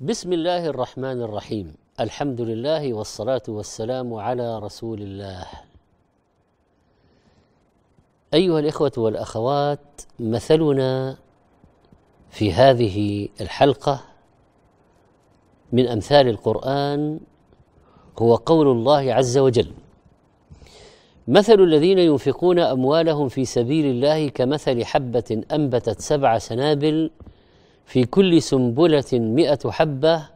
بسم الله الرحمن الرحيم الحمد لله والصلاه والسلام على رسول الله ايها الاخوه والاخوات مثلنا في هذه الحلقه من امثال القران هو قول الله عز وجل مثل الذين ينفقون اموالهم في سبيل الله كمثل حبه انبتت سبع سنابل في كل سنبلة مئة حبة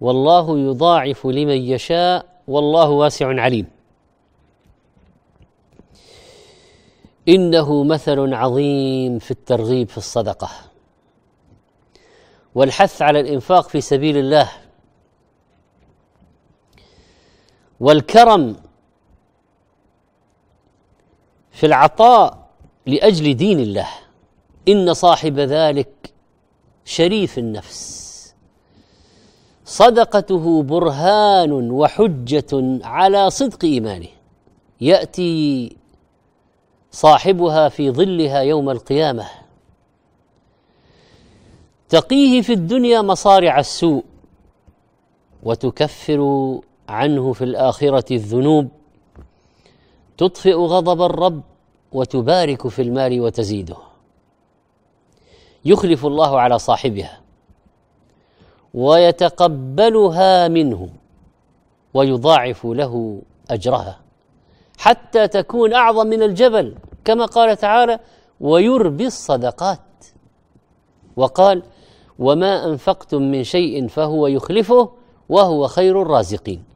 والله يضاعف لمن يشاء والله واسع عليم إنه مثل عظيم في الترغيب في الصدقة والحث على الإنفاق في سبيل الله والكرم في العطاء لاجل دين الله ان صاحب ذلك شريف النفس صدقته برهان وحجه على صدق ايمانه ياتي صاحبها في ظلها يوم القيامه تقيه في الدنيا مصارع السوء وتكفر عنه في الاخره الذنوب تطفئ غضب الرب وتبارك في المال وتزيده يخلف الله على صاحبها ويتقبلها منه ويضاعف له اجرها حتى تكون اعظم من الجبل كما قال تعالى ويربي الصدقات وقال وما انفقتم من شيء فهو يخلفه وهو خير الرازقين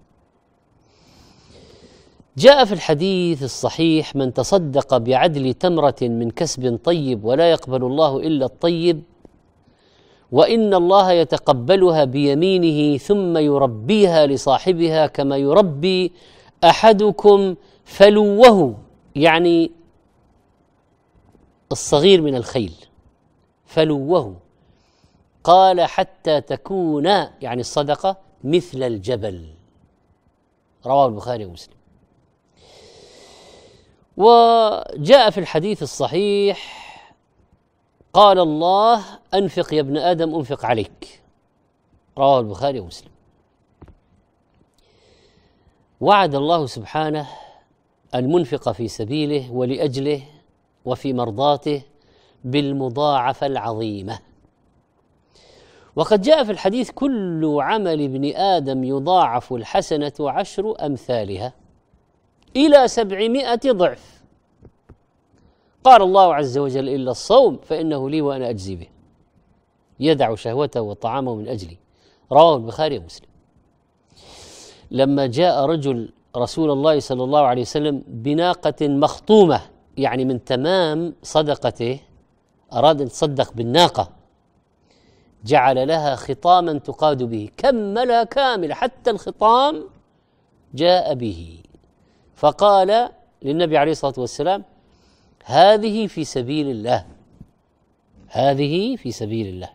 جاء في الحديث الصحيح من تصدق بعدل تمرة من كسب طيب ولا يقبل الله إلا الطيب وإن الله يتقبلها بيمينه ثم يربيها لصاحبها كما يربي أحدكم فلوه يعني الصغير من الخيل فلوه قال حتى تكون يعني الصدقة مثل الجبل رواه البخاري ومسلم وجاء في الحديث الصحيح قال الله انفق يا ابن ادم انفق عليك رواه البخاري ومسلم وعد الله سبحانه المنفق في سبيله ولاجله وفي مرضاته بالمضاعفه العظيمه وقد جاء في الحديث كل عمل ابن ادم يضاعف الحسنه عشر امثالها إلى سبعمائة ضعف قال الله عز وجل إلا الصوم فإنه لي وأنا أجزي به يدع شهوته وطعامه من أجلي رواه البخاري ومسلم لما جاء رجل رسول الله صلى الله عليه وسلم بناقة مخطومة يعني من تمام صدقته أراد أن تصدق بالناقة جعل لها خطاما تقاد به كملها كاملة حتى الخطام جاء به فقال للنبي عليه الصلاه والسلام هذه في سبيل الله هذه في سبيل الله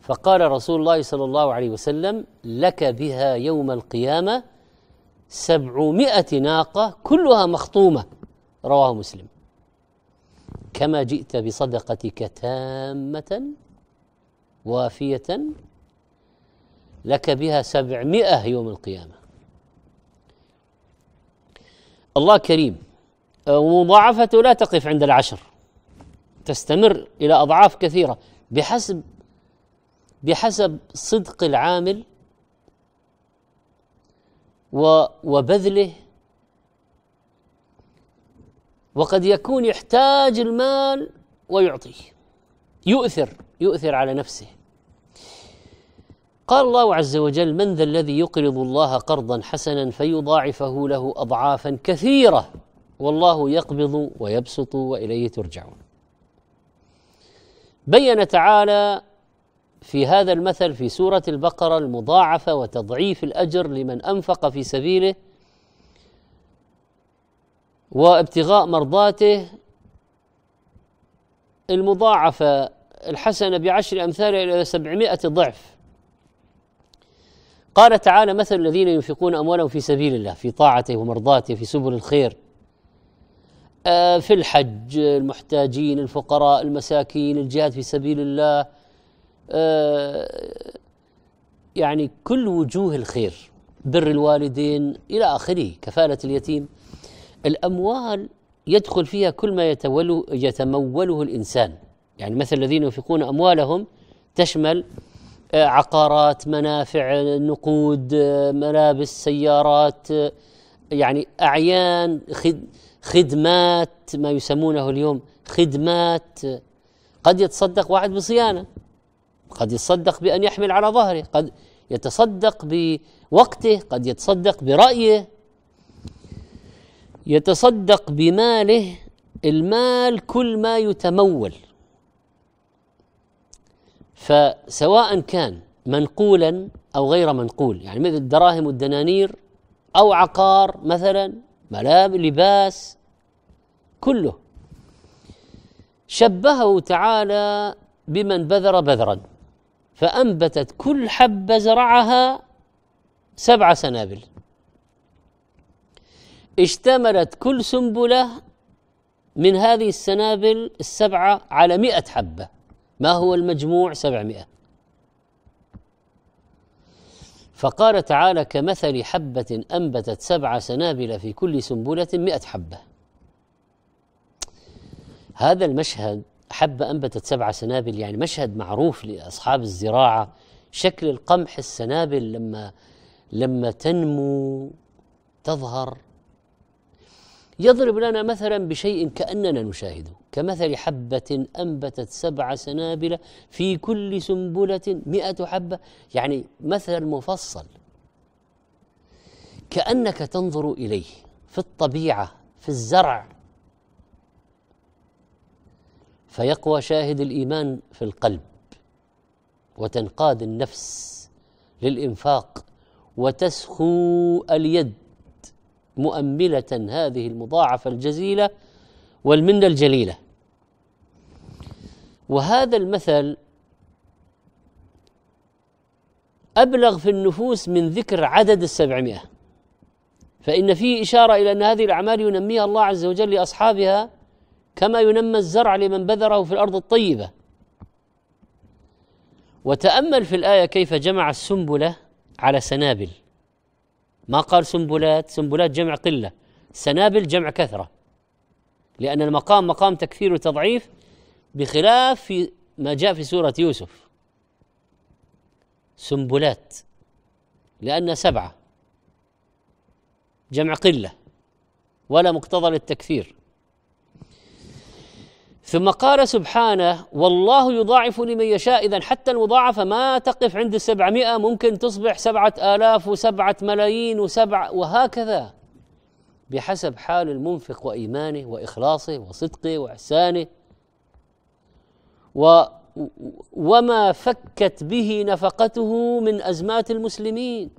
فقال رسول الله صلى الله عليه وسلم لك بها يوم القيامه سبعمائه ناقه كلها مخطومه رواه مسلم كما جئت بصدقتك تامه وافيه لك بها سبعمائه يوم القيامه الله كريم آه، ومضاعفته لا تقف عند العشر تستمر الى اضعاف كثيره بحسب بحسب صدق العامل وبذله وقد يكون يحتاج المال ويعطيه يؤثر يؤثر على نفسه قال الله عز وجل من ذا الذي يقرض الله قرضا حسنا فيضاعفه له اضعافا كثيره والله يقبض ويبسط واليه ترجعون بين تعالى في هذا المثل في سوره البقره المضاعفه وتضعيف الاجر لمن انفق في سبيله وابتغاء مرضاته المضاعفه الحسنه بعشر امثالها الى سبعمائه ضعف قال تعالى مثل الذين ينفقون اموالهم في سبيل الله في طاعته ومرضاته في سبل الخير آه، في الحج المحتاجين الفقراء المساكين الجهاد في سبيل الله آه، يعني كل وجوه الخير بر الوالدين الى اخره كفاله اليتيم الاموال يدخل فيها كل ما يتوله يتموله الانسان يعني مثل الذين ينفقون اموالهم تشمل عقارات منافع نقود ملابس سيارات يعني اعيان خدمات ما يسمونه اليوم خدمات قد يتصدق واحد بصيانه قد يتصدق بان يحمل على ظهره قد يتصدق بوقته قد يتصدق برايه يتصدق بماله المال كل ما يتمول فسواء كان منقولا او غير منقول يعني مثل الدراهم والدنانير او عقار مثلا ملابس لباس كله شبهه تعالى بمن بذر بذرا فانبتت كل حبه زرعها سبع سنابل اشتملت كل سنبله من هذه السنابل السبعه على مئة حبه ما هو المجموع سبعمائة فقال تعالى كمثل حبة أنبتت سبع سنابل في كل سنبلة مئة حبة هذا المشهد حبة أنبتت سبع سنابل يعني مشهد معروف لأصحاب الزراعة شكل القمح السنابل لما لما تنمو تظهر يضرب لنا مثلا بشيء كأننا نشاهده كمثل حبة أنبتت سبع سنابل في كل سنبلة مئة حبة يعني مثل مفصل كأنك تنظر إليه في الطبيعة في الزرع فيقوى شاهد الإيمان في القلب وتنقاد النفس للإنفاق وتسخو اليد مؤمله هذه المضاعفه الجزيله والمنه الجليله وهذا المثل أبلغ في النفوس من ذكر عدد السبعمائة فإن فيه إشارة إلى أن هذه الأعمال ينميها الله عز وجل لأصحابها كما ينمى الزرع لمن بذره في الأرض الطيبة وتأمل في الآية كيف جمع السنبلة على سنابل ما قال سنبلات سنبلات جمع قلة سنابل جمع كثرة لأن المقام مقام تكفير وتضعيف بخلاف في ما جاء في سورة يوسف سنبلات لأن سبعة جمع قلة ولا مقتضى للتكفير ثم قال سبحانه والله يضاعف لمن يشاء إذا حتى المضاعفة ما تقف عند السبعمائة ممكن تصبح سبعة آلاف وسبعة ملايين وسبعة وهكذا بحسب حال المنفق وإيمانه وإخلاصه وصدقه وإحسانه و وما فكت به نفقته من أزمات المسلمين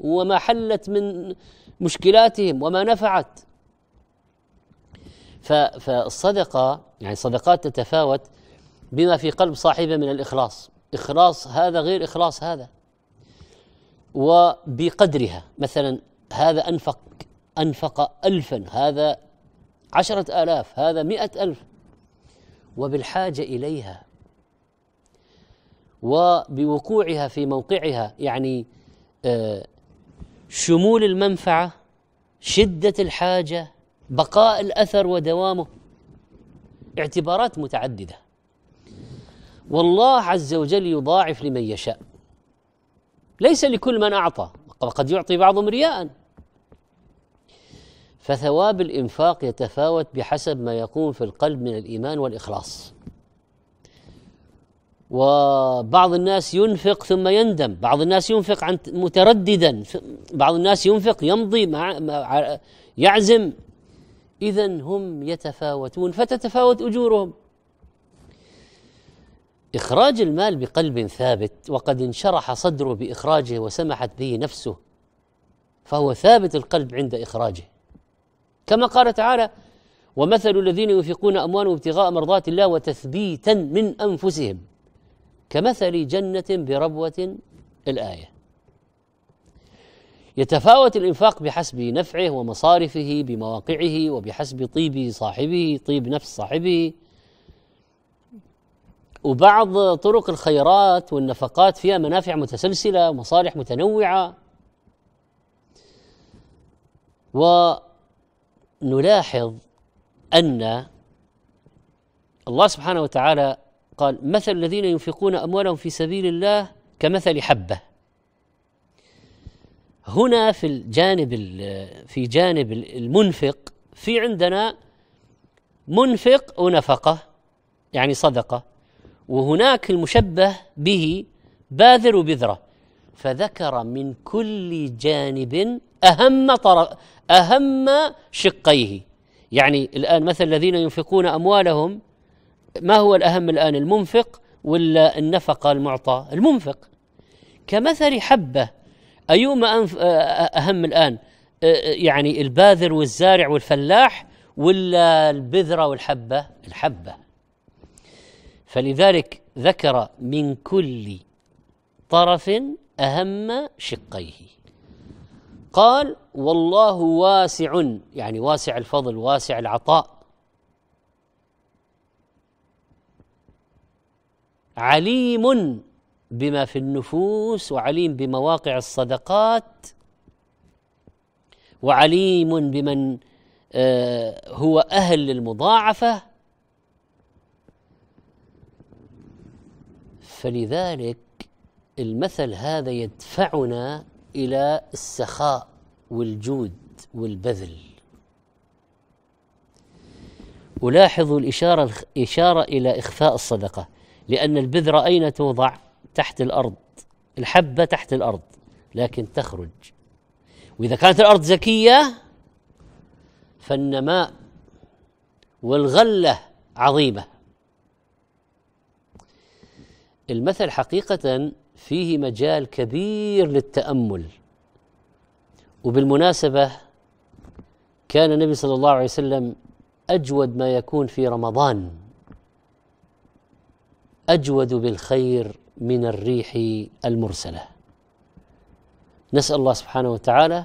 وما حلت من مشكلاتهم وما نفعت فالصدقة يعني الصدقات تتفاوت بما في قلب صاحبها من الإخلاص إخلاص هذا غير إخلاص هذا وبقدرها مثلا هذا أنفق أنفق ألفا هذا عشرة آلاف هذا مئة ألف وبالحاجة إليها وبوقوعها في موقعها يعني آه، شمول المنفعة شدة الحاجة بقاء الاثر ودوامه اعتبارات متعدده والله عز وجل يضاعف لمن يشاء ليس لكل من اعطى وقد يعطي بعضهم رياء فثواب الانفاق يتفاوت بحسب ما يقوم في القلب من الايمان والاخلاص وبعض الناس ينفق ثم يندم بعض الناس ينفق عن مترددا بعض الناس ينفق يمضي مع يعزم إذا هم يتفاوتون فتتفاوت أجورهم إخراج المال بقلب ثابت وقد انشرح صدره بإخراجه وسمحت به نفسه فهو ثابت القلب عند إخراجه كما قال تعالى ومثل الذين ينفقون أموالهم ابتغاء مرضات الله وتثبيتا من أنفسهم كمثل جنة بربوة الآية يتفاوت الإنفاق بحسب نفعه ومصارفه بمواقعه وبحسب طيب صاحبه طيب نفس صاحبه وبعض طرق الخيرات والنفقات فيها منافع متسلسلة ومصالح متنوعة ونلاحظ أن الله سبحانه وتعالى قال مثل الذين ينفقون أموالهم في سبيل الله كمثل حبة هنا في الجانب في جانب المنفق في عندنا منفق ونفقه يعني صدقه وهناك المشبه به باذر وبذره فذكر من كل جانب اهم طرف اهم شقيه يعني الان مثل الذين ينفقون اموالهم ما هو الاهم الان المنفق ولا النفقه المعطى المنفق كمثل حبه أيهما أهم الآن يعني الباذر والزارع والفلاح ولا البذرة والحبة الحبة فلذلك ذكر من كل طرف أهم شقيه قال والله واسع يعني واسع الفضل واسع العطاء عليم بما في النفوس وعليم بمواقع الصدقات وعليم بمن آه، هو اهل للمضاعفه فلذلك المثل هذا يدفعنا الى السخاء والجود والبذل ولاحظوا الإشارة, الإشارة إلى إخفاء الصدقة لأن البذرة أين توضع؟ تحت الارض الحبه تحت الارض لكن تخرج واذا كانت الارض زكيه فالنماء والغله عظيمه المثل حقيقه فيه مجال كبير للتامل وبالمناسبه كان النبي صلى الله عليه وسلم اجود ما يكون في رمضان اجود بالخير من الريح المرسله نسال الله سبحانه وتعالى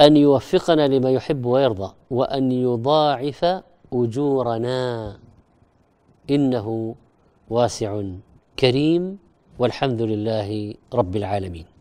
ان يوفقنا لما يحب ويرضى وان يضاعف اجورنا انه واسع كريم والحمد لله رب العالمين